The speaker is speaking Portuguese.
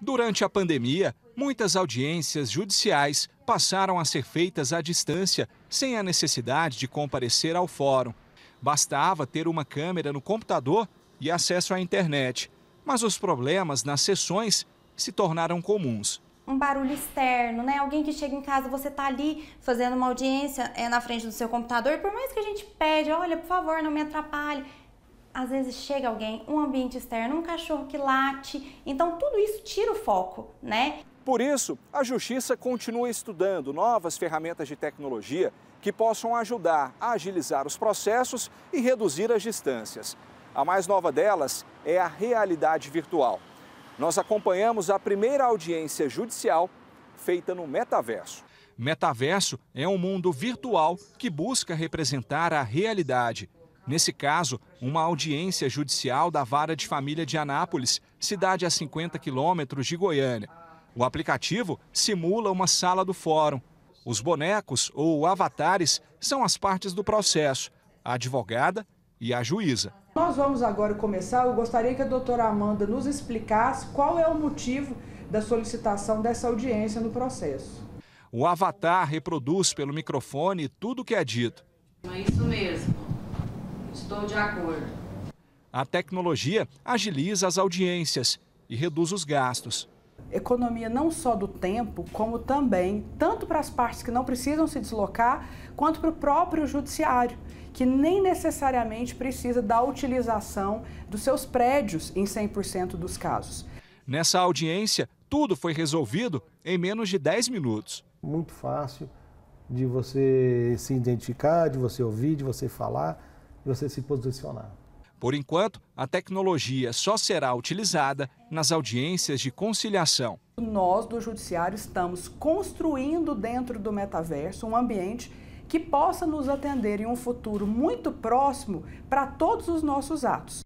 Durante a pandemia, muitas audiências judiciais passaram a ser feitas à distância, sem a necessidade de comparecer ao fórum. Bastava ter uma câmera no computador e acesso à internet. Mas os problemas nas sessões se tornaram comuns um barulho externo, né? Alguém que chega em casa, você tá ali fazendo uma audiência é, na frente do seu computador, por mais que a gente pede, olha, por favor, não me atrapalhe, às vezes chega alguém, um ambiente externo, um cachorro que late. Então tudo isso tira o foco, né? Por isso, a Justiça continua estudando novas ferramentas de tecnologia que possam ajudar a agilizar os processos e reduzir as distâncias. A mais nova delas é a realidade virtual. Nós acompanhamos a primeira audiência judicial feita no metaverso. Metaverso é um mundo virtual que busca representar a realidade Nesse caso, uma audiência judicial da Vara de Família de Anápolis, cidade a 50 quilômetros de Goiânia. O aplicativo simula uma sala do fórum. Os bonecos ou avatares são as partes do processo, a advogada e a juíza. Nós vamos agora começar. Eu gostaria que a doutora Amanda nos explicasse qual é o motivo da solicitação dessa audiência no processo. O avatar reproduz pelo microfone tudo o que é dito. É isso mesmo. Estou de acordo. A tecnologia agiliza as audiências e reduz os gastos. Economia não só do tempo, como também, tanto para as partes que não precisam se deslocar, quanto para o próprio judiciário, que nem necessariamente precisa da utilização dos seus prédios em 100% dos casos. Nessa audiência, tudo foi resolvido em menos de 10 minutos. Muito fácil de você se identificar, de você ouvir, de você falar você se posicionar. Por enquanto, a tecnologia só será utilizada nas audiências de conciliação. Nós do Judiciário estamos construindo dentro do metaverso um ambiente que possa nos atender em um futuro muito próximo para todos os nossos atos.